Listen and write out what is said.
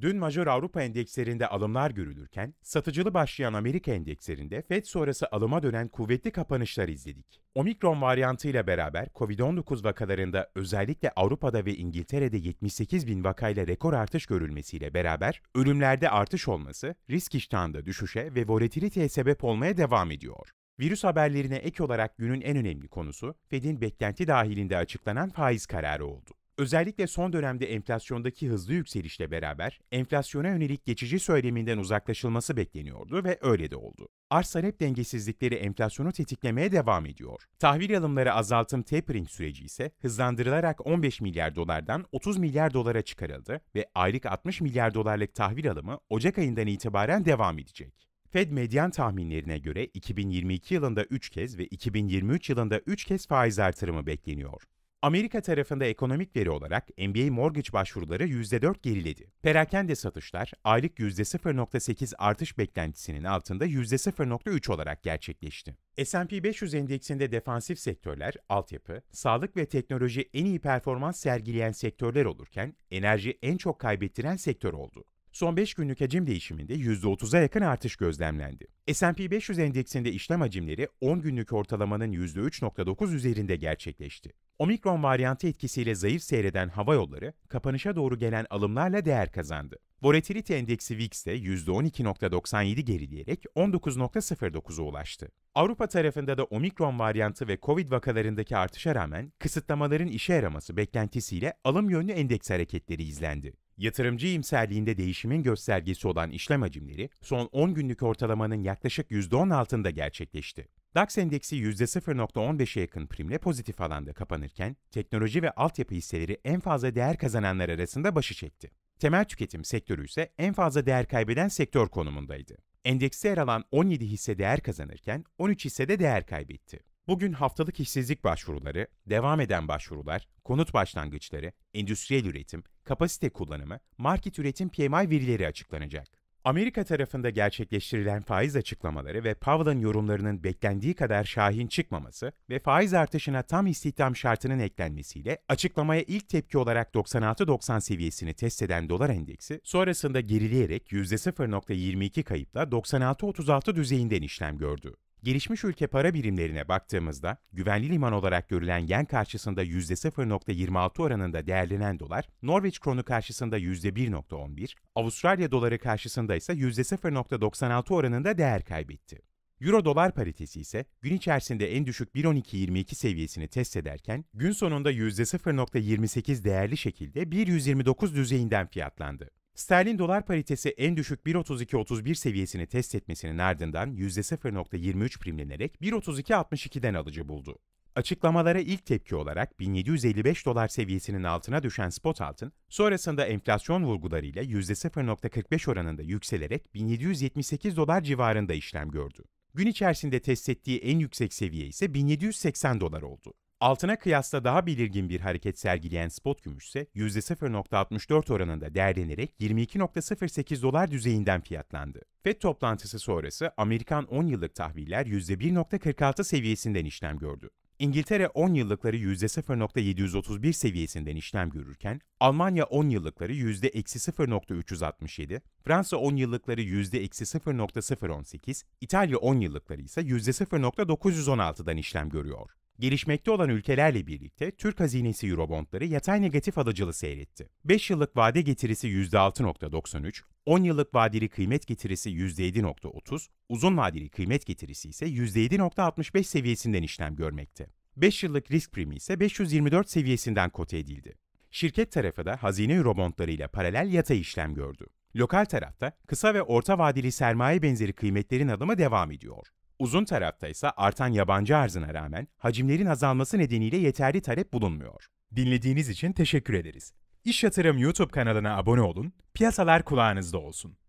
Dün major Avrupa endekslerinde alımlar görülürken, satıcılı başlayan Amerika endekslerinde FED sonrası alıma dönen kuvvetli kapanışlar izledik. Omikron varyantıyla beraber COVID-19 vakalarında özellikle Avrupa'da ve İngiltere'de 78 bin vakayla rekor artış görülmesiyle beraber ölümlerde artış olması risk iştahında düşüşe ve volatiliteye sebep olmaya devam ediyor. Virüs haberlerine ek olarak günün en önemli konusu Fed'in beklenti dahilinde açıklanan faiz kararı oldu. Özellikle son dönemde enflasyondaki hızlı yükselişle beraber enflasyona yönelik geçici söyleminden uzaklaşılması bekleniyordu ve öyle de oldu. Arz talep dengesizlikleri enflasyonu tetiklemeye devam ediyor. Tahvil alımları azaltım tapering süreci ise hızlandırılarak 15 milyar dolardan 30 milyar dolara çıkarıldı ve aylık 60 milyar dolarlık tahvil alımı Ocak ayından itibaren devam edecek. Fed medyan tahminlerine göre 2022 yılında 3 kez ve 2023 yılında 3 kez faiz artırımı bekleniyor. Amerika tarafında ekonomik veri olarak MBA mortgage başvuruları %4 geriledi. Perakende satışlar aylık %0.8 artış beklentisinin altında %0.3 olarak gerçekleşti. S&P 500 endeksinde defansif sektörler, altyapı, sağlık ve teknoloji en iyi performans sergileyen sektörler olurken enerji en çok kaybettiren sektör oldu. Son 5 günlük hacim değişiminde %30'a yakın artış gözlemlendi. S&P 500 endeksinde işlem hacimleri 10 günlük ortalamanın %3.9 üzerinde gerçekleşti. Omikron varyantı etkisiyle zayıf seyreden hava yolları, kapanışa doğru gelen alımlarla değer kazandı. Volatility endeksi VIX VIX'te %12.97 gerileyerek 19.09'a ulaştı. Avrupa tarafında da omikron varyantı ve Covid vakalarındaki artışa rağmen kısıtlamaların işe yaraması beklentisiyle alım yönlü endeks hareketleri izlendi. Yatırımcı imserliğinde değişimin göstergesi olan işlem hacimleri son 10 günlük ortalamanın yaklaşık %10 altında gerçekleşti. DAX endeksi %0.15'e yakın primle pozitif alanda kapanırken, teknoloji ve altyapı hisseleri en fazla değer kazananlar arasında başı çekti. Temel tüketim sektörü ise en fazla değer kaybeden sektör konumundaydı. Endekste yer alan 17 hisse değer kazanırken 13 hisse de değer kaybetti. Bugün haftalık işsizlik başvuruları, devam eden başvurular, konut başlangıçları, endüstriyel üretim, kapasite kullanımı, market üretim PMI verileri açıklanacak. Amerika tarafında gerçekleştirilen faiz açıklamaları ve Powell'ın yorumlarının beklendiği kadar şahin çıkmaması ve faiz artışına tam istihdam şartının eklenmesiyle açıklamaya ilk tepki olarak 96.90 seviyesini test eden dolar endeksi sonrasında gerileyerek %0.22 kayıpla 96.36 düzeyinden işlem gördü. Gelişmiş ülke para birimlerine baktığımızda güvenli liman olarak görülen yen karşısında %0.26 oranında değerlenen dolar, Norveç kronu karşısında %1.11, Avustralya doları karşısında ise %0.96 oranında değer kaybetti. Euro dolar paritesi ise gün içerisinde en düşük 1.12.22 seviyesini test ederken gün sonunda %0.28 değerli şekilde 1.129 düzeyinden fiyatlandı. Sterlin dolar paritesi en düşük 1.32.31 seviyesini test etmesinin ardından %0.23 primlenerek 1.32.62'den alıcı buldu. Açıklamalara ilk tepki olarak 1755 dolar seviyesinin altına düşen spot altın, sonrasında enflasyon vurgularıyla %0.45 oranında yükselerek 1778 dolar civarında işlem gördü. Gün içerisinde test ettiği en yüksek seviye ise 1780 dolar oldu. Altına kıyasla daha belirgin bir hareket sergileyen spot gümüşse ise %0.64 oranında değerlenerek 22.08 dolar düzeyinden fiyatlandı. FED toplantısı sonrası Amerikan 10 yıllık tahviller %1.46 seviyesinden işlem gördü. İngiltere 10 yıllıkları %0.731 seviyesinden işlem görürken, Almanya 10 yıllıkları %-0.367, Fransa 10 yıllıkları %-0.018, İtalya 10 yıllıkları ise %0.916'dan işlem görüyor. Gelişmekte olan ülkelerle birlikte Türk hazinesi Eurobondları yatay negatif alıcılı seyretti. 5 yıllık vade getirisi %6.93, 10 yıllık vadeli kıymet getirisi %7.30, uzun vadeli kıymet getirisi ise %7.65 seviyesinden işlem görmekte. 5 yıllık risk primi ise 524 seviyesinden kote edildi. Şirket tarafı da hazine ile paralel yatay işlem gördü. Lokal tarafta kısa ve orta vadeli sermaye benzeri kıymetlerin alımı devam ediyor. Uzun tarafta ise artan yabancı arzına rağmen hacimlerin azalması nedeniyle yeterli talep bulunmuyor. Dinlediğiniz için teşekkür ederiz. İş Yatırım YouTube kanalına abone olun, piyasalar kulağınızda olsun.